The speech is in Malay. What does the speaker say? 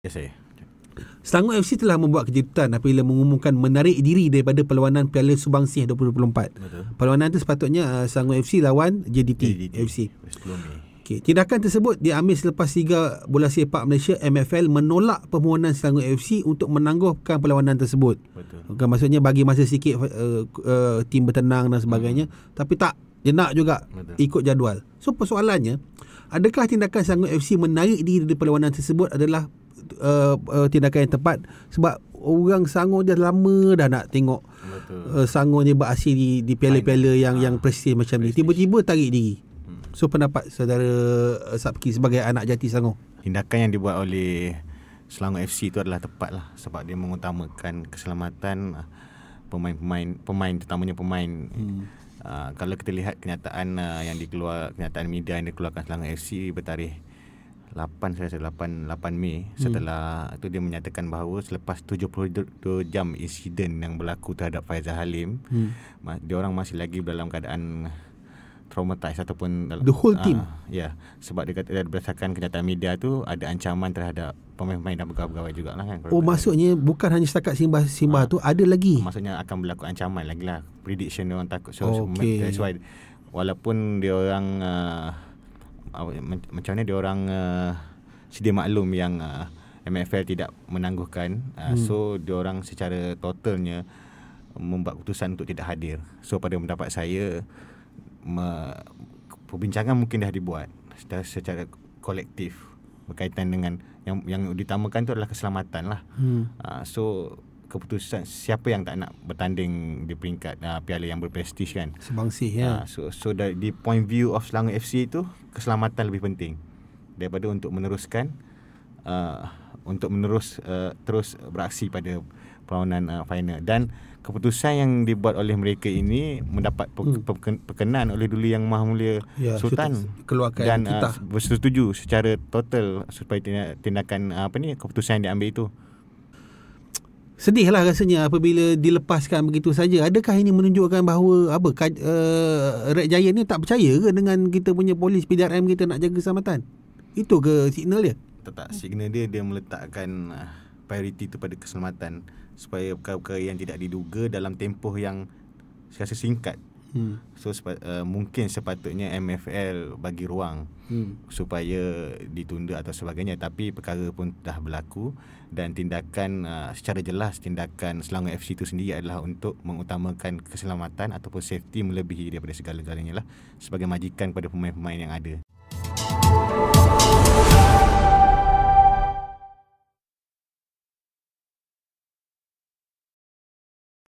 Yes, saya. Selangor FC telah membuat kejutan apabila mengumumkan menarik diri daripada perlawanan Piala subang Subangsih 2024. Betul. Perlawanan itu sepatutnya uh, Selangor FC lawan JDT, JDT. FC. Okay. Tindakan tersebut diambil selepas Liga Bola Sepak Malaysia MFL menolak permohonan Selangor FC untuk menangguhkan perlawanan tersebut. Betul. Okay, maksudnya bagi masa sikit uh, uh, tim bertenang dan sebagainya. Hmm. Tapi tak, dia nak juga Betul. ikut jadual. So persoalannya, adakah tindakan Selangor FC menarik diri daripada perlawanan tersebut adalah Uh, uh, tindakan yang tepat sebab orang sangur dia lama dah nak tengok uh, sangur ni berhasil di di piala-piala yang ha. yang prestij macam ni tiba-tiba tarik diri hmm. so pendapat saudara uh, Sabki sebagai anak jati sangur tindakan yang dibuat oleh Selangor FC itu adalah tepat lah sebab dia mengutamakan keselamatan uh, pemain-pemain pemain terutamanya pemain hmm. uh, kalau kita lihat kenyataan uh, yang dikeluarkan kenyataan media yang dikeluarkan Selangor FC bertarikh 8 saya rasa 8 8 Mei hmm. setelah hmm. tu dia menyatakan bahawa selepas 72 jam insiden yang berlaku terhadap Faizal Halim hmm. dia orang masih lagi dalam keadaan traumatized ataupun the whole ah, team uh, ya yeah. sebab dia kata berdasarkan kenyataan media tu ada ancaman terhadap pemain-pemain dan pegawai-pegawai juga lah kan oh maksudnya bukan hanya setakat Simbah Simbah ah. uh, tu ada lagi maksudnya akan berlaku ancaman lagilah prediction dia orang takut so, oh, okay. so that's why walaupun dia orang uh, macam mana dia orang uh, sedia maklum yang uh, MFL tidak menangguhkan uh, hmm. so dia orang secara totalnya membuat keputusan untuk tidak hadir so pada pendapat saya me, perbincangan mungkin dah dibuat secara kolektif berkaitan dengan yang yang ditamakan tu adalah keselamatan lah hmm. uh, so keputusan siapa yang tak nak bertanding di peringkat uh, piala yang berprestij kan sebangsih ya uh, so so dari di point view of Selangor FC itu keselamatan lebih penting daripada untuk meneruskan uh, untuk menerus uh, terus beraksi pada perlawanan uh, final dan keputusan yang dibuat oleh mereka ini mendapat pe- hmm. perkenan oleh Duli Yang Maha Mulia ya, Sultan keluarkan dan uh, bersetuju secara total supaya tindakan apa ni keputusan yang diambil itu sedihlah rasanya apabila dilepaskan begitu saja. Adakah ini menunjukkan bahawa apa uh, Red Giant ni tak percaya ke dengan kita punya polis PDRM kita nak jaga keselamatan? Itu ke signal dia? Tak, tak. Signal dia dia meletakkan eh, priority tu pada keselamatan supaya perkara-perkara yang tidak diduga dalam tempoh yang saya rasa singkat Hmm. So uh, mungkin sepatutnya MFL bagi ruang hmm. supaya ditunda atau sebagainya tapi perkara pun dah berlaku dan tindakan uh, secara jelas tindakan Selangor FC itu sendiri adalah untuk mengutamakan keselamatan ataupun safety melebihi daripada segala-galanya lah sebagai majikan kepada pemain-pemain yang ada. Música